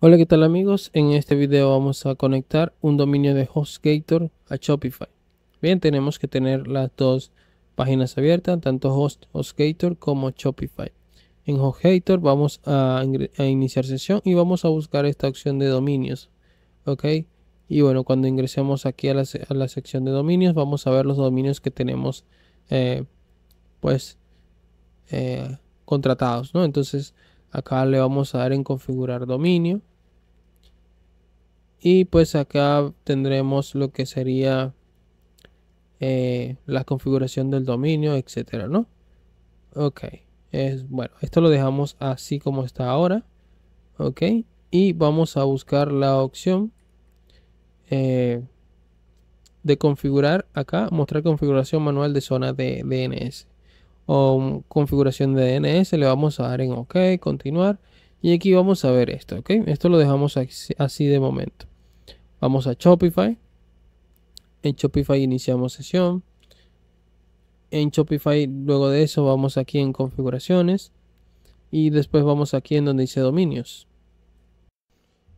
Hola qué tal amigos, en este video vamos a conectar un dominio de HostGator a Shopify. Bien, tenemos que tener las dos páginas abiertas, tanto HostGator como Shopify. En HostGator vamos a, iniciar sesión y vamos a buscar esta opción de dominios. Ok, y bueno, cuando ingresemos aquí a la, sección de dominios, vamos a ver los dominios que tenemos eh, pues eh, contratados, ¿no? Entonces acá le vamos a dar en configurar dominio y pues acá tendremos lo que sería eh, la configuración del dominio etcétera no ok es, bueno esto lo dejamos así como está ahora ok y vamos a buscar la opción eh, de configurar acá mostrar configuración manual de zona de DNS configuración de DNS, le vamos a dar en OK, continuar. Y aquí vamos a ver esto, ¿ok? Esto lo dejamos así de momento. Vamos a Shopify. En Shopify iniciamos sesión. En Shopify luego de eso vamos aquí en configuraciones. Y después vamos aquí en donde dice dominios.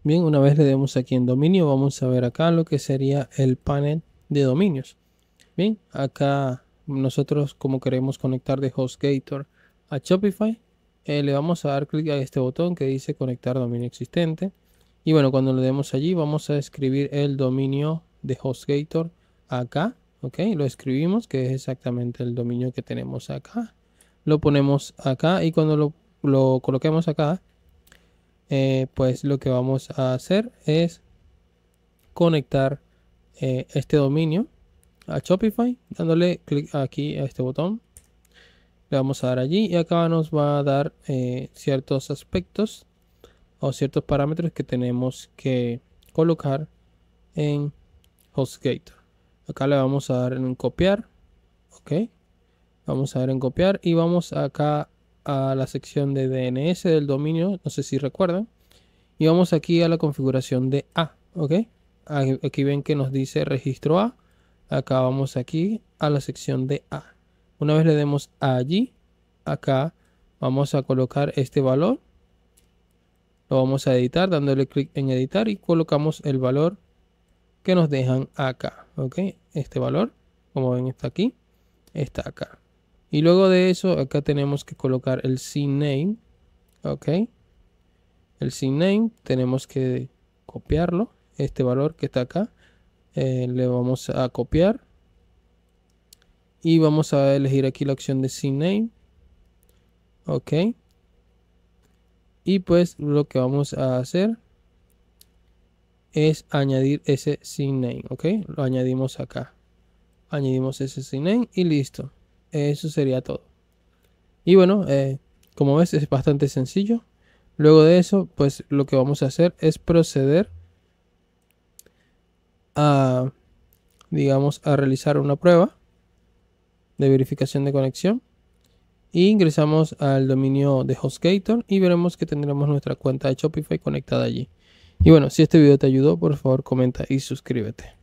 Bien, una vez le demos aquí en dominio, vamos a ver acá lo que sería el panel de dominios. Bien, acá nosotros como queremos conectar de HostGator a Shopify, eh, le vamos a dar clic a este botón que dice conectar dominio existente. Y bueno, cuando lo demos allí, vamos a escribir el dominio de HostGator acá. Ok, lo escribimos, que es exactamente el dominio que tenemos acá. Lo ponemos acá y cuando lo, coloquemos acá, eh, pues lo que vamos a hacer es conectar eh, este dominio a Shopify dándole clic aquí a este botón. Le vamos a dar allí y acá nos va a dar eh, ciertos aspectos o ciertos parámetros que tenemos que colocar en HostGator. Acá le vamos a dar en copiar. Ok. Vamos a dar en copiar y vamos acá a la sección de DNS del dominio. No sé si recuerdan. Y vamos aquí a la configuración de A. Ok. Aquí ven que nos dice registro A Acá vamos aquí a la sección de A. Una vez le demos allí, acá vamos a colocar este valor. Lo vamos a editar dándole clic en editar y colocamos el valor que nos dejan acá. ¿ok? Este valor, como ven, está aquí, está acá. Y luego de eso, acá tenemos que colocar el CNAME. ¿ok? El CNAME tenemos que copiarlo, este valor que está acá. Eh, le vamos a copiar y vamos a elegir aquí la opción de sin name ok y pues lo que vamos a hacer es añadir ese sin name ok lo añadimos acá añadimos ese sin name y listo eso sería todo y bueno eh, como ves es bastante sencillo luego de eso pues lo que vamos a hacer es proceder a, digamos, a realizar una prueba de verificación de conexión. e ingresamos al dominio de HostGator y veremos que tendremos nuestra cuenta de Shopify conectada allí. Y bueno, si este video te ayudó, por favor comenta y suscríbete.